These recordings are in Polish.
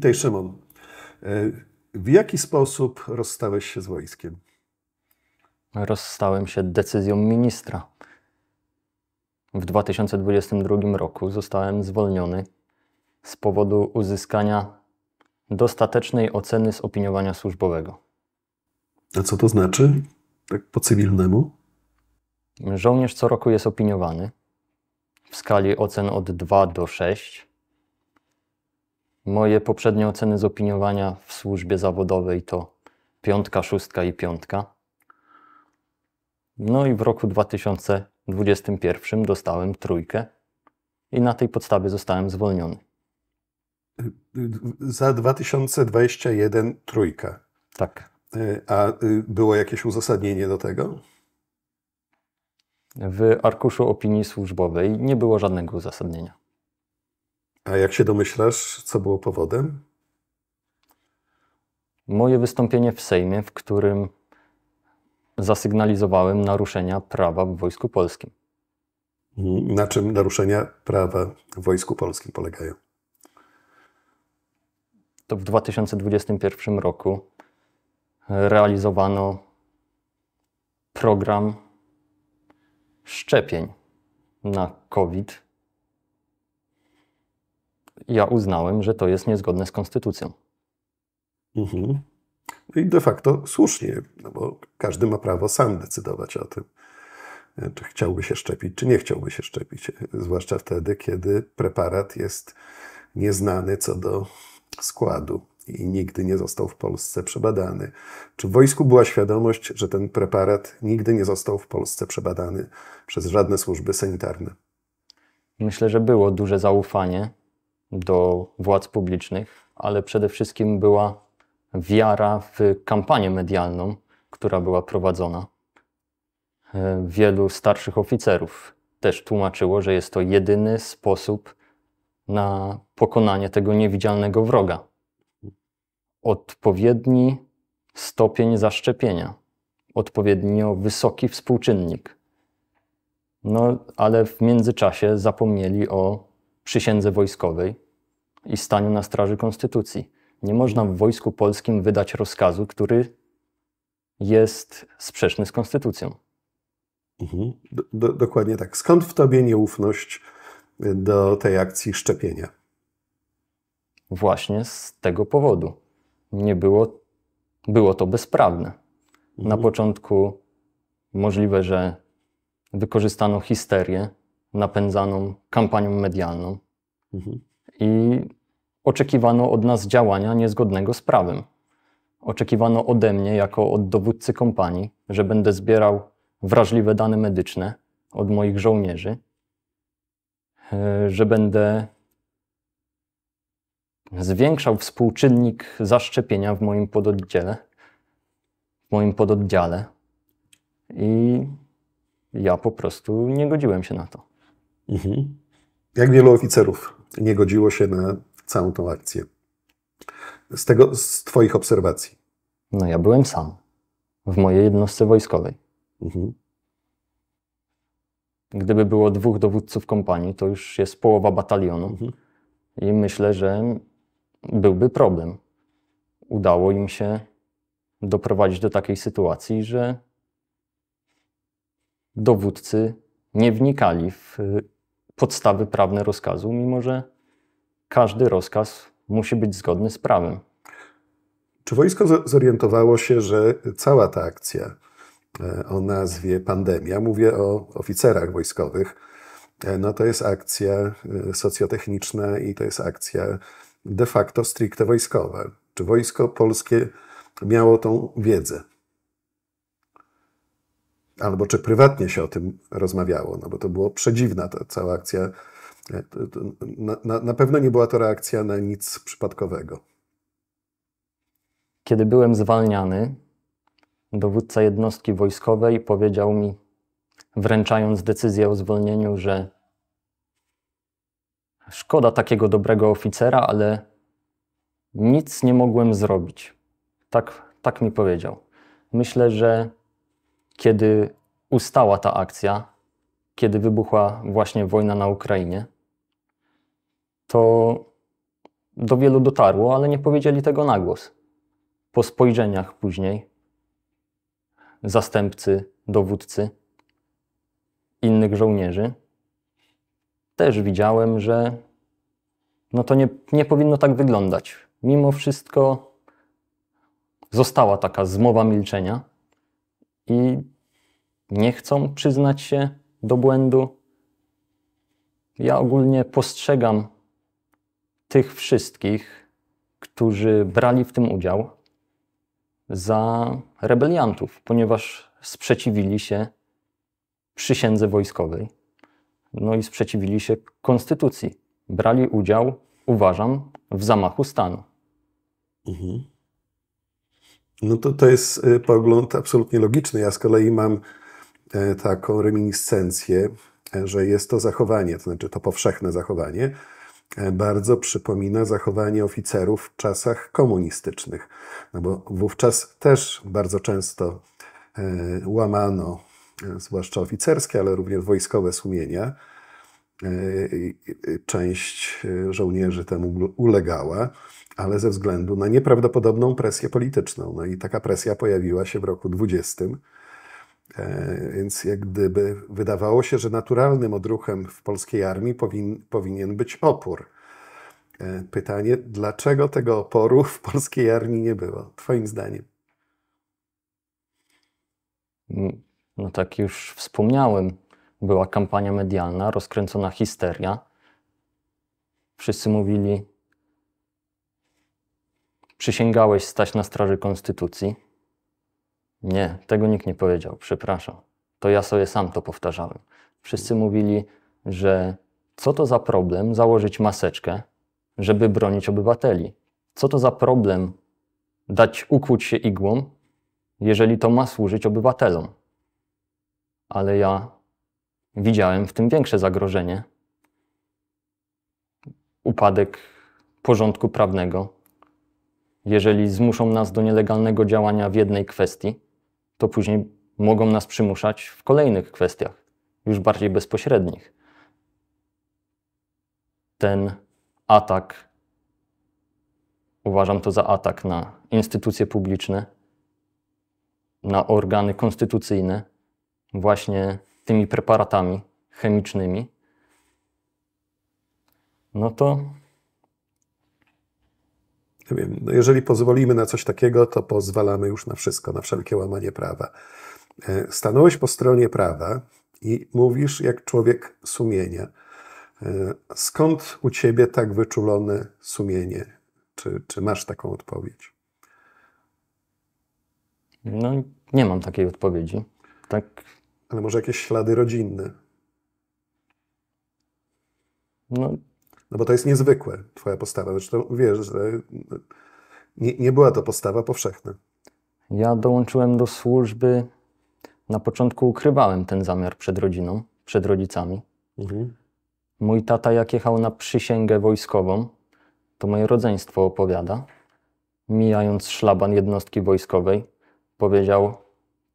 Witaj Szymon. E, w jaki sposób rozstałeś się z wojskiem? Rozstałem się decyzją ministra. W 2022 roku zostałem zwolniony z powodu uzyskania dostatecznej oceny z opiniowania służbowego. A co to znaczy, tak po cywilnemu? Żołnierz co roku jest opiniowany w skali ocen od 2 do 6. Moje poprzednie oceny z opiniowania w służbie zawodowej to piątka, szóstka i piątka. No i w roku 2021 dostałem trójkę i na tej podstawie zostałem zwolniony. Za 2021 trójka. Tak. Y, a y, było jakieś uzasadnienie do tego? W arkuszu opinii służbowej nie było żadnego uzasadnienia. A jak się domyślasz, co było powodem? Moje wystąpienie w Sejmie, w którym zasygnalizowałem naruszenia prawa w Wojsku Polskim. Na czym naruszenia prawa w Wojsku Polskim polegają? To w 2021 roku realizowano program szczepień na COVID ja uznałem, że to jest niezgodne z konstytucją. Mhm. No i de facto słusznie, no bo każdy ma prawo sam decydować o tym, e, czy chciałby się szczepić, czy nie chciałby się szczepić. E, zwłaszcza wtedy, kiedy preparat jest nieznany co do składu i nigdy nie został w Polsce przebadany. Czy w wojsku była świadomość, że ten preparat nigdy nie został w Polsce przebadany przez żadne służby sanitarne? Myślę, że było duże zaufanie do władz publicznych, ale przede wszystkim była wiara w kampanię medialną, która była prowadzona. E, wielu starszych oficerów też tłumaczyło, że jest to jedyny sposób na pokonanie tego niewidzialnego wroga. Odpowiedni stopień zaszczepienia, odpowiednio wysoki współczynnik. No, ale w międzyczasie zapomnieli o przysiędze wojskowej i staniu na straży konstytucji. Nie można w wojsku polskim wydać rozkazu, który jest sprzeczny z konstytucją. Mhm. Do, do, dokładnie tak. Skąd w tobie nieufność do tej akcji szczepienia? Właśnie z tego powodu. Nie było, było to bezprawne. Na mhm. początku możliwe, że wykorzystano histerię, napędzaną kampanią medialną. Mhm. I oczekiwano od nas działania niezgodnego z prawem. Oczekiwano ode mnie, jako od dowódcy kompanii, że będę zbierał wrażliwe dane medyczne od moich żołnierzy, e, że będę zwiększał współczynnik zaszczepienia w moim pododdziale, w moim pododdziale i ja po prostu nie godziłem się na to. Mhm. Jak wielu oficerów nie godziło się na całą tą akcję? Z tego, z Twoich obserwacji. No ja byłem sam. W mojej jednostce wojskowej. Mhm. Gdyby było dwóch dowódców kompanii, to już jest połowa batalionu. Mhm. I myślę, że byłby problem. Udało im się doprowadzić do takiej sytuacji, że dowódcy nie wnikali w y, podstawy prawne rozkazu, mimo że każdy rozkaz musi być zgodny z prawem. Czy wojsko zorientowało się, że cała ta akcja e, o nazwie pandemia, mówię o oficerach wojskowych, e, no to jest akcja e, socjotechniczna i to jest akcja de facto stricte wojskowa? Czy wojsko polskie miało tą wiedzę? albo czy prywatnie się o tym rozmawiało, no bo to było przedziwna ta cała akcja. E, na, na, na pewno nie była to reakcja na nic przypadkowego. Kiedy byłem zwalniany, dowódca jednostki wojskowej powiedział mi, wręczając decyzję o zwolnieniu, że szkoda takiego dobrego oficera, ale nic nie mogłem zrobić. Tak, tak mi powiedział. Myślę, że kiedy ustała ta akcja, kiedy wybuchła właśnie wojna na Ukrainie, to do wielu dotarło, ale nie powiedzieli tego na głos. Po spojrzeniach później zastępcy, dowódcy, innych żołnierzy, też widziałem, że no to nie, nie powinno tak wyglądać. Mimo wszystko została taka zmowa milczenia i nie chcą przyznać się do błędu. Ja ogólnie postrzegam tych wszystkich, którzy brali w tym udział, za rebeliantów, ponieważ sprzeciwili się przysiędze wojskowej, no i sprzeciwili się konstytucji. Brali udział, uważam, w zamachu stanu. Mhm. No to, to jest y, pogląd absolutnie logiczny. Ja z kolei mam e, taką reminiscencję, e, że jest to zachowanie, to znaczy to powszechne zachowanie, e, bardzo przypomina zachowanie oficerów w czasach komunistycznych. No bo wówczas też bardzo często łamano, zwłaszcza oficerskie, ale również wojskowe sumienia. Część żołnierzy temu ulegała ale ze względu na nieprawdopodobną presję polityczną. No i taka presja pojawiła się w roku 20. E, więc jak gdyby wydawało się, że naturalnym odruchem w polskiej armii powin, powinien być opór. E, pytanie, dlaczego tego oporu w polskiej armii nie było, Twoim zdaniem? No tak już wspomniałem, była kampania medialna, rozkręcona histeria. Wszyscy mówili, Przysięgałeś stać na straży konstytucji? Nie, tego nikt nie powiedział, przepraszam. To ja sobie sam to powtarzałem. Wszyscy mówili, że co to za problem założyć maseczkę, żeby bronić obywateli? Co to za problem dać ukłuć się igłą, jeżeli to ma służyć obywatelom? Ale ja widziałem w tym większe zagrożenie upadek porządku prawnego, jeżeli zmuszą nas do nielegalnego działania w jednej kwestii, to później mogą nas przymuszać w kolejnych kwestiach, już bardziej bezpośrednich. Ten atak, uważam to za atak na instytucje publiczne, na organy konstytucyjne, właśnie tymi preparatami chemicznymi, no to ja wiem, no jeżeli pozwolimy na coś takiego, to pozwalamy już na wszystko, na wszelkie łamanie prawa. E, stanąłeś po stronie prawa i mówisz jak człowiek sumienia. E, skąd u ciebie tak wyczulone sumienie? Czy, czy masz taką odpowiedź? No, nie mam takiej odpowiedzi. Tak. Ale może jakieś ślady rodzinne? No, no bo to jest niezwykłe, twoja postawa. Zresztą wiesz, że nie, nie była to postawa powszechna. Ja dołączyłem do służby. Na początku ukrywałem ten zamiar przed rodziną, przed rodzicami. Mhm. Mój tata, jak jechał na przysięgę wojskową, to moje rodzeństwo opowiada, mijając szlaban jednostki wojskowej, powiedział: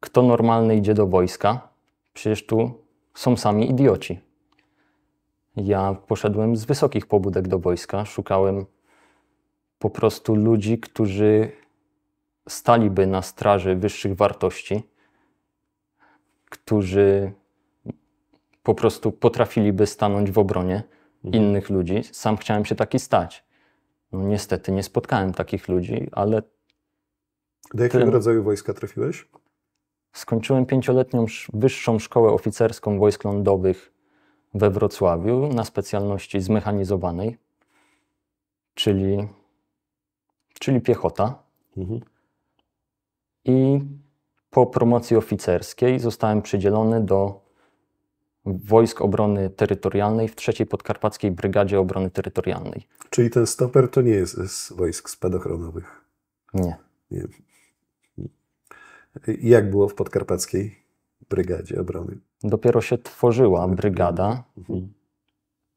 Kto normalny idzie do wojska? Przecież tu są sami idioci. Ja poszedłem z wysokich pobudek do wojska, szukałem po prostu ludzi, którzy staliby na straży wyższych wartości, którzy po prostu potrafiliby stanąć w obronie mhm. innych ludzi. Sam chciałem się taki stać. No, niestety nie spotkałem takich ludzi, ale. Do jakiego ten... rodzaju wojska trafiłeś? Skończyłem pięcioletnią wyższą szkołę oficerską wojsk lądowych we Wrocławiu na specjalności zmechanizowanej, czyli, czyli piechota. Mhm. I po promocji oficerskiej zostałem przydzielony do Wojsk Obrony Terytorialnej w trzeciej Podkarpackiej Brygadzie Obrony Terytorialnej. Czyli ten stoper to nie jest z wojsk spadochronowych? Nie. nie. Jak było w Podkarpackiej Brygadzie Obrony? dopiero się tworzyła mhm. brygada. Mhm.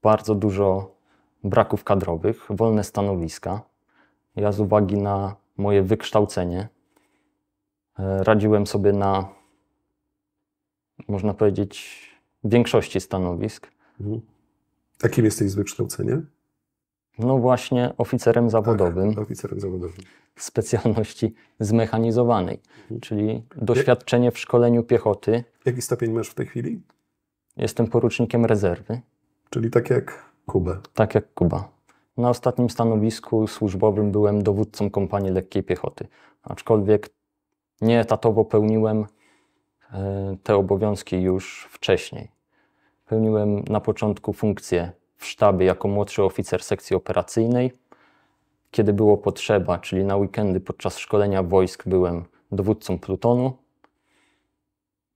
Bardzo dużo braków kadrowych, wolne stanowiska. Ja z uwagi na moje wykształcenie e, radziłem sobie na, można powiedzieć, większości stanowisk. Jakim mhm. jesteś z wykształcenia? No właśnie oficerem tak, zawodowym. Tak, oficerem zawodowym. Specjalności zmechanizowanej, mhm. czyli doświadczenie w szkoleniu piechoty. Jaki stopień masz w tej chwili? Jestem porucznikiem rezerwy. Czyli tak jak Kubę. Tak jak Kuba. Na ostatnim stanowisku służbowym byłem dowódcą kompanii lekkiej piechoty, aczkolwiek nieetatowo pełniłem e, te obowiązki już wcześniej. Pełniłem na początku funkcję w sztabie jako młodszy oficer sekcji operacyjnej. Kiedy było potrzeba, czyli na weekendy podczas szkolenia wojsk byłem dowódcą plutonu.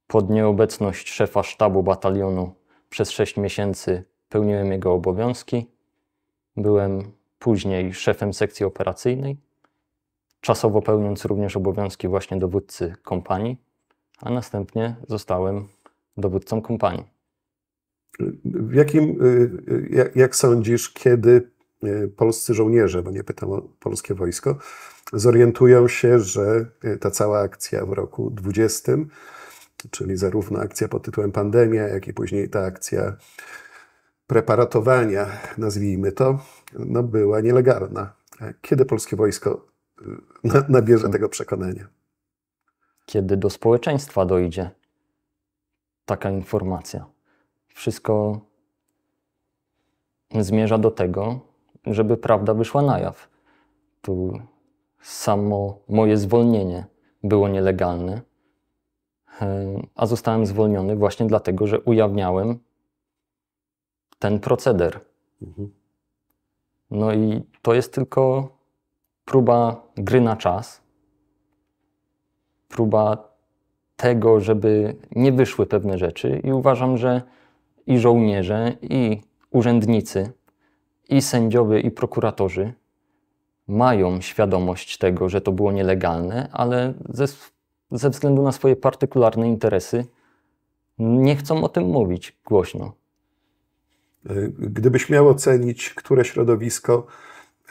Pod nieobecność szefa sztabu batalionu przez 6 miesięcy pełniłem jego obowiązki. Byłem później szefem sekcji operacyjnej, czasowo pełniąc również obowiązki właśnie dowódcy kompanii, a następnie zostałem dowódcą kompanii. W jakim, y, y, jak, jak sądzisz, kiedy y, polscy żołnierze, bo nie pytam o polskie wojsko, zorientują się, że ta cała akcja w roku 20, czyli zarówno akcja pod tytułem pandemia, jak i później ta akcja preparatowania, nazwijmy to, no była nielegalna. Kiedy polskie wojsko nabierze hmm. tego przekonania? Kiedy do społeczeństwa dojdzie taka informacja wszystko zmierza do tego, żeby prawda wyszła na jaw. Tu samo moje zwolnienie było nielegalne, e, a zostałem zwolniony właśnie dlatego, że ujawniałem ten proceder. Mhm. No i to jest tylko próba gry na czas, próba tego, żeby nie wyszły pewne rzeczy, i uważam, że i żołnierze, i urzędnicy, i sędziowie, i prokuratorzy mają świadomość tego, że to było nielegalne, ale ze, ze względu na swoje partykularne interesy nie chcą o tym mówić głośno. E, gdybyś miał ocenić, które środowisko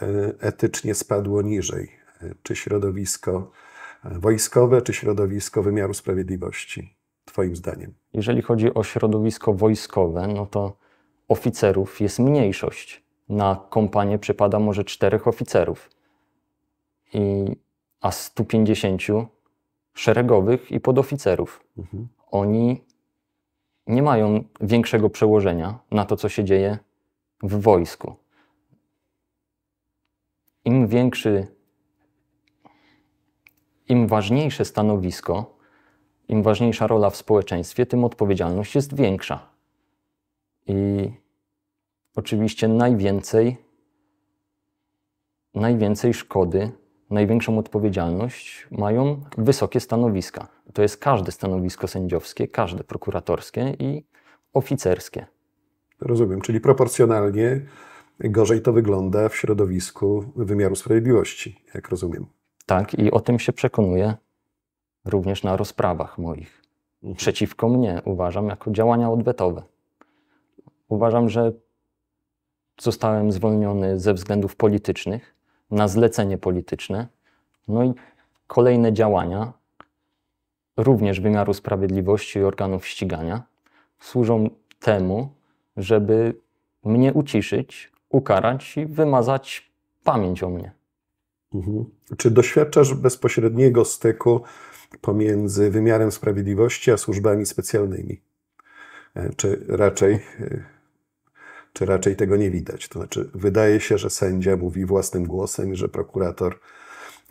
e, etycznie spadło niżej, e, czy środowisko wojskowe, czy środowisko wymiaru sprawiedliwości? Twoim zdaniem? Jeżeli chodzi o środowisko wojskowe, no to oficerów jest mniejszość. Na kompanię przypada może czterech oficerów, I, a 150 szeregowych i podoficerów. Mhm. Oni nie mają większego przełożenia na to, co się dzieje w wojsku. Im większy, im ważniejsze stanowisko, im ważniejsza rola w społeczeństwie, tym odpowiedzialność jest większa. I oczywiście najwięcej, najwięcej szkody, największą odpowiedzialność mają wysokie stanowiska. To jest każde stanowisko sędziowskie, każde prokuratorskie i oficerskie. Rozumiem, czyli proporcjonalnie gorzej to wygląda w środowisku wymiaru sprawiedliwości, jak rozumiem. Tak, i o tym się przekonuje również na rozprawach moich mhm. przeciwko mnie, uważam, jako działania odwetowe. Uważam, że zostałem zwolniony ze względów politycznych, na zlecenie polityczne, no i kolejne działania, również wymiaru sprawiedliwości i organów ścigania, służą temu, żeby mnie uciszyć, ukarać i wymazać pamięć o mnie. Mhm. Czy doświadczasz bezpośredniego styku pomiędzy wymiarem sprawiedliwości a służbami specjalnymi. E, czy raczej, e, czy raczej tego nie widać? To znaczy, wydaje się, że sędzia mówi własnym głosem i że prokurator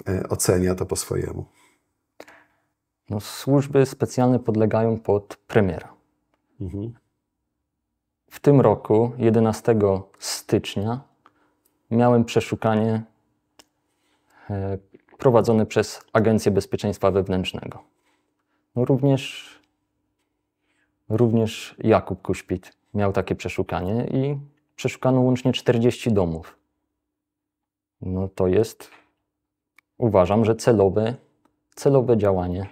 e, ocenia to po swojemu. No, służby specjalne podlegają pod premiera. Mhm. W tym roku, 11 stycznia, miałem przeszukanie prowadzony przez Agencję Bezpieczeństwa Wewnętrznego. No również, również Jakub Kuśpit miał takie przeszukanie i przeszukano łącznie 40 domów. No to jest, uważam, że celowe, celowe działanie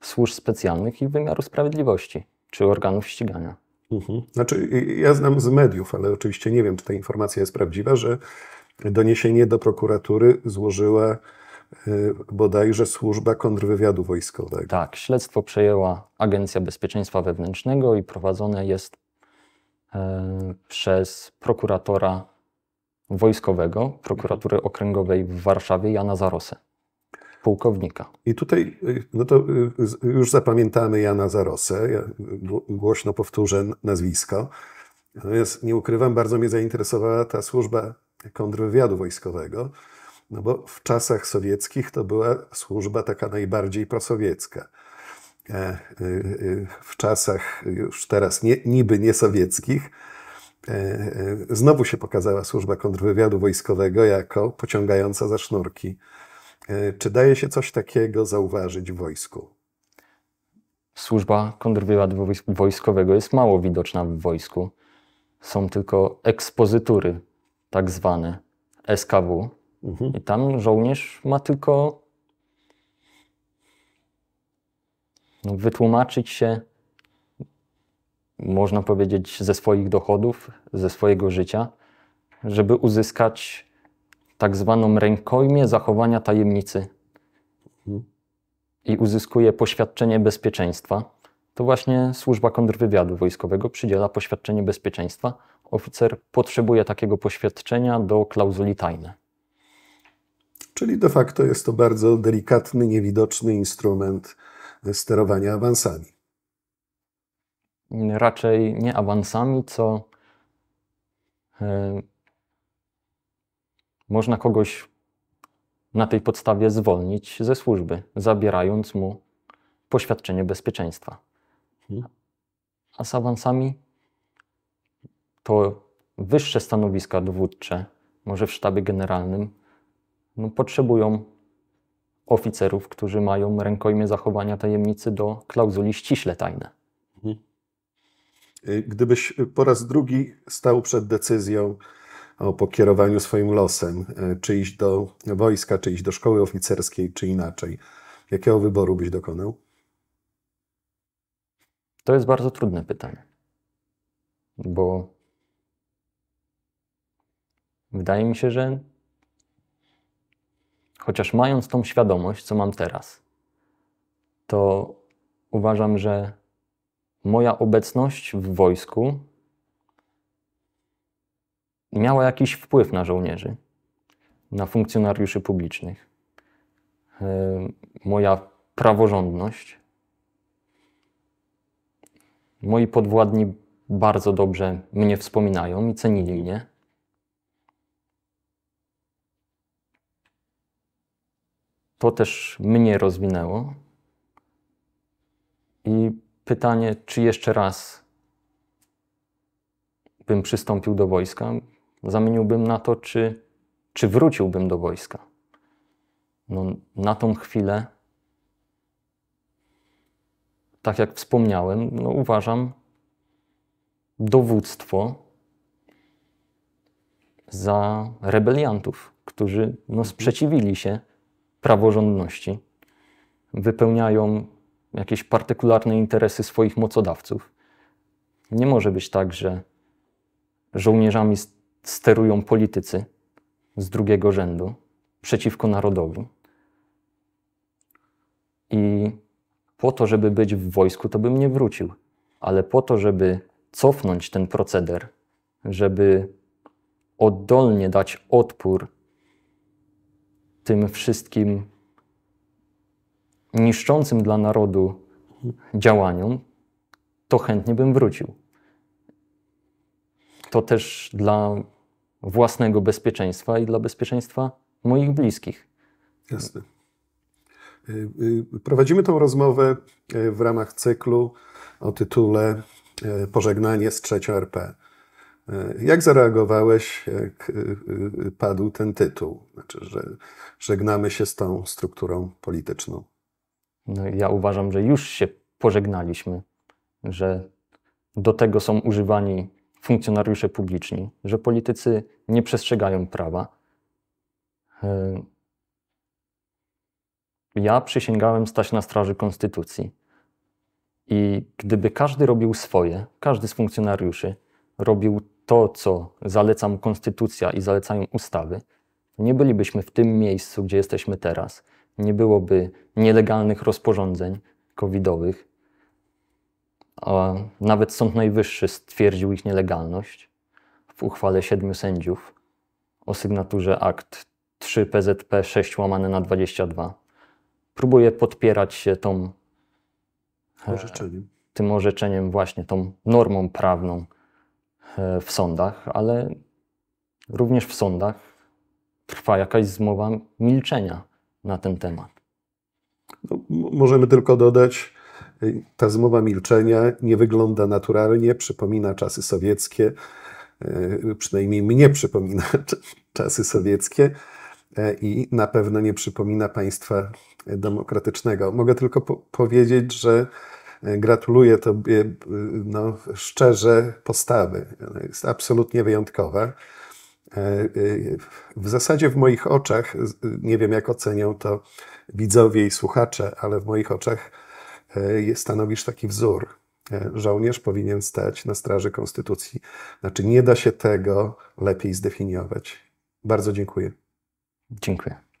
służb specjalnych i wymiaru sprawiedliwości, czy organów ścigania. Mhm. Znaczy, ja znam z mediów, ale oczywiście nie wiem, czy ta informacja jest prawdziwa, że doniesienie do prokuratury złożyła Y, bodajże służba kontrwywiadu wojskowego. Tak, śledztwo przejęła Agencja Bezpieczeństwa Wewnętrznego i prowadzone jest e, przez prokuratora wojskowego prokuratury okręgowej w Warszawie Jana Zarosę, pułkownika. I tutaj, y, no to y, już zapamiętamy Jana Zarosę, ja głośno powtórzę nazwisko. Natomiast nie ukrywam, bardzo mnie zainteresowała ta służba kontrwywiadu wojskowego, no bo w czasach sowieckich to była służba taka najbardziej prosowiecka. E, e, e, w czasach już teraz nie, niby niesowieckich znowu się pokazała służba kontrwywiadu wojskowego jako pociągająca za sznurki. Czy daje się coś takiego zauważyć w wojsku? Służba kontrwywiadu wojskowego jest mało widoczna w wojsku. Są tylko ekspozytury, tak zwane SKW, Mhm. I tam żołnierz ma tylko wytłumaczyć się, można powiedzieć, ze swoich dochodów, ze swojego życia, żeby uzyskać tak zwaną rękojmię zachowania tajemnicy mhm. i uzyskuje poświadczenie bezpieczeństwa. To właśnie służba kontrwywiadu wojskowego przydziela poświadczenie bezpieczeństwa. Oficer potrzebuje takiego poświadczenia do klauzuli tajne. Czyli de facto jest to bardzo delikatny, niewidoczny instrument sterowania awansami. Raczej nie awansami, co yy, można kogoś na tej podstawie zwolnić ze służby, zabierając mu poświadczenie bezpieczeństwa. Mhm. A z awansami to wyższe stanowiska dowódcze, może w sztabie generalnym, no, potrzebują oficerów, którzy mają rękojmie zachowania tajemnicy do klauzuli ściśle tajne. Mhm. Y, gdybyś y, po raz drugi stał przed decyzją o pokierowaniu swoim losem, y, czy iść do wojska, czy iść do szkoły oficerskiej, czy inaczej, jakiego wyboru byś dokonał? To jest bardzo trudne pytanie, bo wydaje mi się, że Chociaż mając tą świadomość, co mam teraz, to uważam, że moja obecność w wojsku miała jakiś wpływ na żołnierzy, na funkcjonariuszy publicznych. Yy, moja praworządność. Moi podwładni bardzo dobrze mnie wspominają i cenili mnie. to też mnie rozwinęło. I pytanie, czy jeszcze raz bym przystąpił do wojska, zamieniłbym na to, czy, czy wróciłbym do wojska. No, na tą chwilę, tak jak wspomniałem, no, uważam dowództwo za rebeliantów, którzy no, sprzeciwili się praworządności, wypełniają jakieś partykularne interesy swoich mocodawców. Nie może być tak, że żołnierzami sterują politycy z drugiego rzędu przeciwko narodowi. I po to, żeby być w wojsku, to bym nie wrócił, ale po to, żeby cofnąć ten proceder, żeby oddolnie dać odpór tym wszystkim niszczącym dla narodu działaniom, to chętnie bym wrócił. To też dla własnego bezpieczeństwa i dla bezpieczeństwa moich bliskich. Jasne. Y, y, prowadzimy tą rozmowę y, w ramach cyklu o tytule Pożegnanie z trzecią RP. E, jak zareagowałeś, jak e, e, padł ten tytuł? Znaczy, że żegnamy się z tą strukturą polityczną. No, ja uważam, że już się pożegnaliśmy, że do tego są używani funkcjonariusze publiczni, że politycy nie przestrzegają prawa. Ja przysięgałem stać na straży konstytucji. I gdyby każdy robił swoje, każdy z funkcjonariuszy robił to, co zalecam konstytucja i zalecają ustawy, nie bylibyśmy w tym miejscu, gdzie jesteśmy teraz. Nie byłoby nielegalnych rozporządzeń covidowych. A nawet Sąd Najwyższy stwierdził ich nielegalność w uchwale siedmiu sędziów o sygnaturze akt 3 PZP 6 łamane na 22. Próbuję podpierać się tą e, orzeczeniem. tym orzeczeniem właśnie, tą normą prawną, E, w sądach, ale również w sądach trwa jakaś zmowa milczenia na ten temat. No, możemy tylko dodać, y, ta zmowa milczenia nie wygląda naturalnie, przypomina czasy sowieckie, y, przynajmniej mnie przypomina czasy sowieckie e, i na pewno nie przypomina państwa demokratycznego. Mogę tylko po powiedzieć, że E, gratuluję Tobie e, no, szczerze postawy. Jest absolutnie wyjątkowa. E, w zasadzie w moich oczach, nie wiem jak ocenią to widzowie i słuchacze, ale w moich oczach stanowisz taki wzór. Żołnierz powinien stać na straży konstytucji. Znaczy, nie da się tego lepiej zdefiniować. Bardzo dziękuję. Dziękuję.